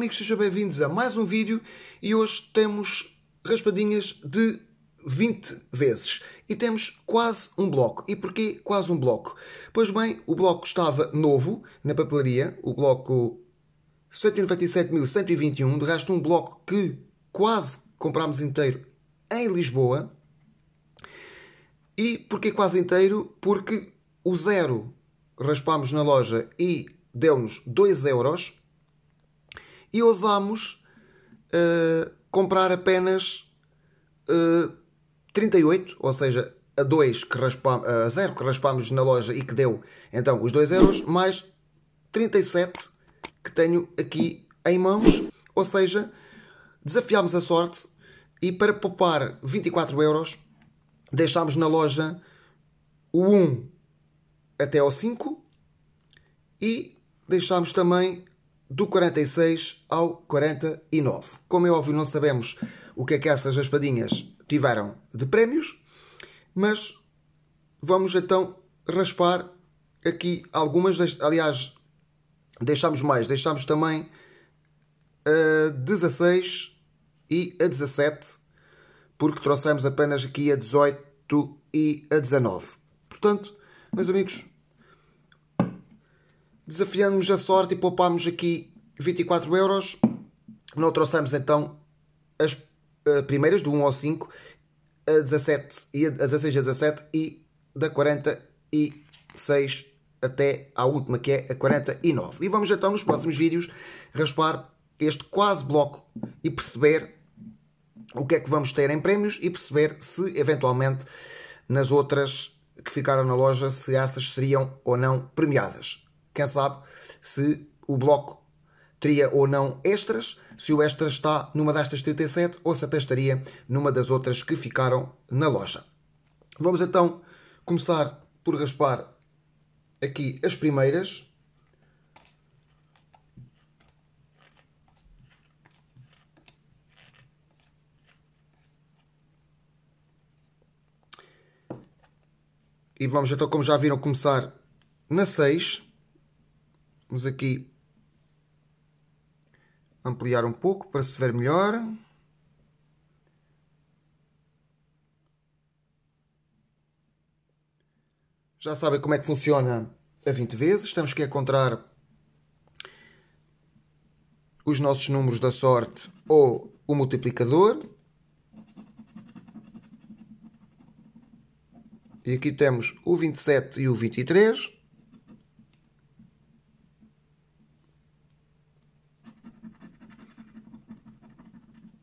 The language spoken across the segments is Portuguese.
amigos, sejam bem-vindos a mais um vídeo e hoje temos raspadinhas de 20 vezes e temos quase um bloco. E porquê quase um bloco? Pois bem, o bloco estava novo na papelaria, o bloco 197.121, de resto um bloco que quase comprámos inteiro em Lisboa. E porquê quase inteiro? Porque o zero raspámos na loja e deu-nos 2 euros e ousámos uh, eh, comprar apenas uh, eh, 38, ou seja, a 2 que raspámos, a 0 que raspámos na loja e que deu então os 2 euros, mais 37 que tenho aqui em mãos, ou seja, desafiámos a sorte e para poupar 24 euros deixámos na loja o 1 até ao 5 e deixámos também do 46 ao 49. Como é óbvio, não sabemos o que é que essas raspadinhas tiveram de prémios, mas vamos então raspar aqui algumas. Aliás, deixámos mais, deixámos também eh, a 16 e a 17, porque trouxemos apenas aqui a 18 e a 19. Portanto, meus amigos, desafiamos a sorte e poupámos aqui 24 euros. Não trouxemos então as eh, primeiras do 1 ao 5, a 17 e a 16 a 17 e da 46 até à última que é a 49. E vamos então nos próximos vídeos raspar este quase bloco e perceber o que é que vamos ter em prémios e perceber se eventualmente nas outras que ficaram na loja se essas seriam ou não premiadas. Quem sabe se o bloco teria ou não extras, se o extra está numa destas 37 ou se até estaria numa das outras que ficaram na loja. Vamos então começar por raspar aqui as primeiras. E vamos então, como já viram, começar na 6. Vamos aqui ampliar um pouco para se ver melhor. Já sabem como é que funciona a 20 vezes. Temos que encontrar os nossos números da sorte ou o multiplicador. E aqui temos o 27 e o 23.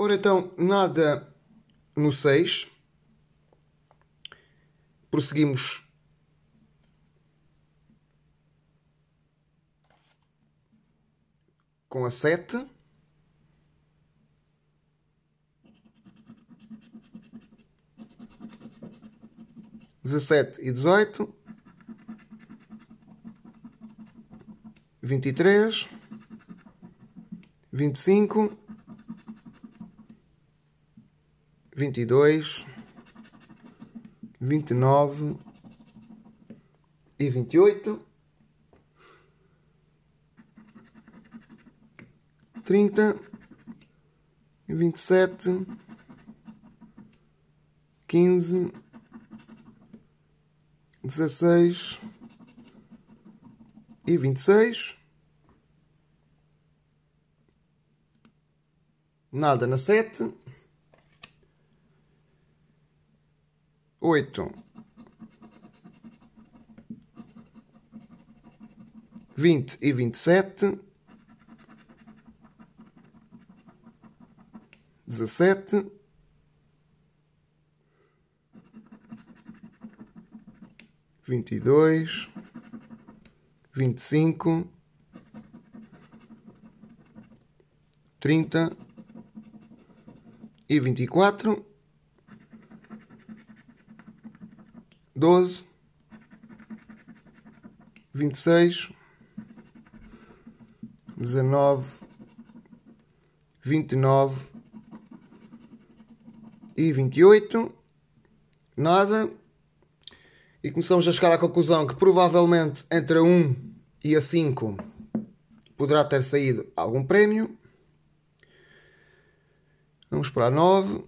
Ora então, nada no 6. Prosseguimos. Com a 7. Dezessete e dezoito, vinte e três, vinte e cinco. vinte e dois, vinte e nove e vinte e oito, trinta, vinte e sete, quinze, dezesseis e vinte e seis. Nada na sete. oito, vinte e vinte e sete, dezessete, vinte e dois, vinte e cinco, trinta e vinte e quatro. 12, 26, 19, 29 e 28. Nada. E começamos a chegar à conclusão que provavelmente entre a 1 e a 5 poderá ter saído algum prémio. Vamos para a 9.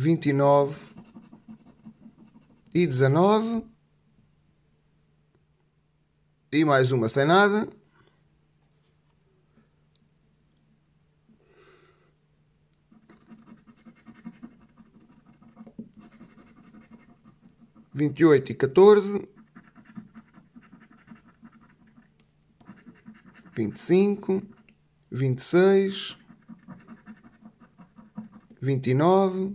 29 e 19. E mais uma sem nada. Vinte e oito e quatorze, vinte e cinco, vinte e seis, vinte e nove.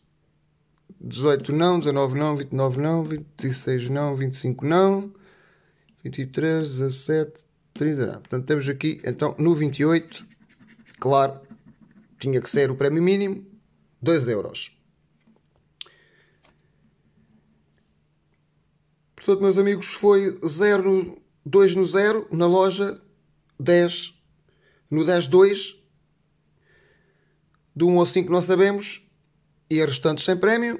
18 não, 19 não, 29 não, 26 não, 25 não, 23, 17, 30 não. Portanto, temos aqui, então, no 28, claro, tinha que ser o prémio mínimo, 2 euros. Portanto, meus amigos, foi 0, 2 no 0, na loja, 10, no 10, 2, do 1 ao 5 não sabemos, e restantes sem prémio,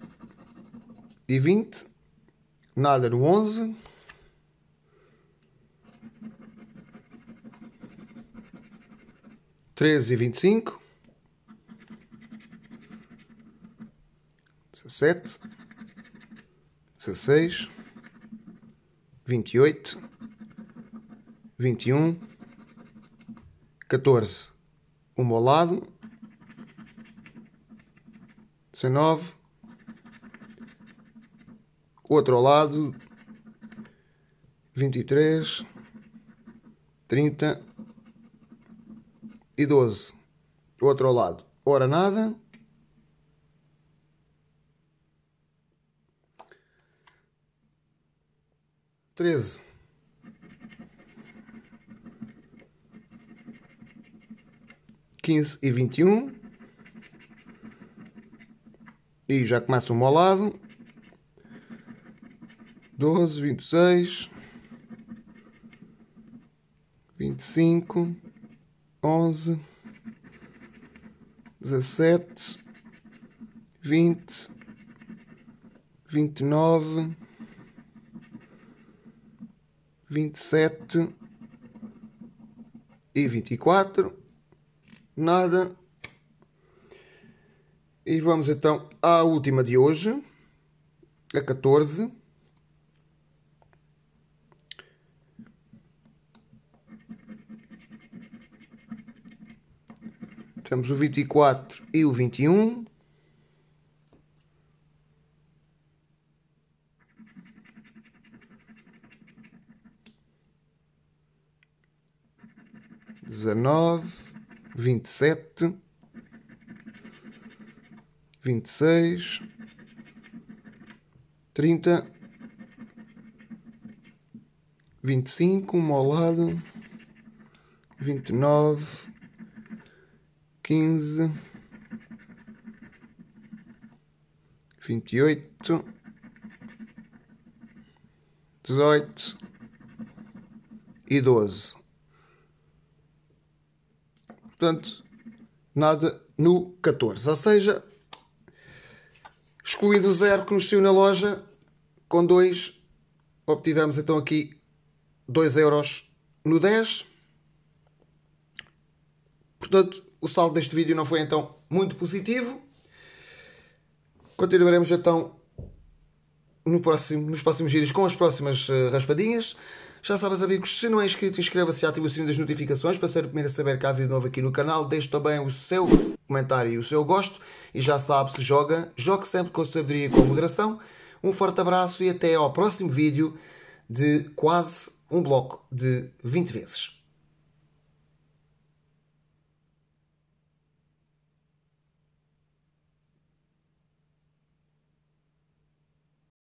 e 20, nada no 11. Treze e vinte e cinco, dezessete, dezesseis, vinte e oito, vinte e um, quatorze, um ao lado, dezenove, outro vinte lado, 23, 30 e 12. Outro lado. Ora nada. Treze. Quinze e vinte e um. E já começa o molado lado doze, vinte e seis, vinte e cinco, onze, dezessete, vinte, vinte e nove, vinte e sete e vinte e quatro. Nada. E vamos então à última de hoje, a 14. Temos o 24 e o 21. Dezenove, vinte e sete, vinte e seis, trinta, vinte e cinco, um ao lado, vinte e nove, quinze, vinte e oito, dezoito e doze. Portanto, nada no 14. Ou seja, excluído o zero que nos saiu na loja, com 2 obtivemos então aqui 2 euros no 10. Portanto, o saldo deste vídeo não foi então muito positivo. Continuaremos então no próximo, nos próximos vídeos com as próximas uh, raspadinhas. Já sabes, amigos, se não é inscrito, inscreva-se e ative o sininho das notificações para ser o primeiro a saber que há vídeo novo aqui no canal. Deixe também o seu comentário e o seu gosto. E já sabe, se joga, jogue sempre com sabedoria e com moderação. Um forte abraço e até ao próximo vídeo de quase um bloco de 20 vezes.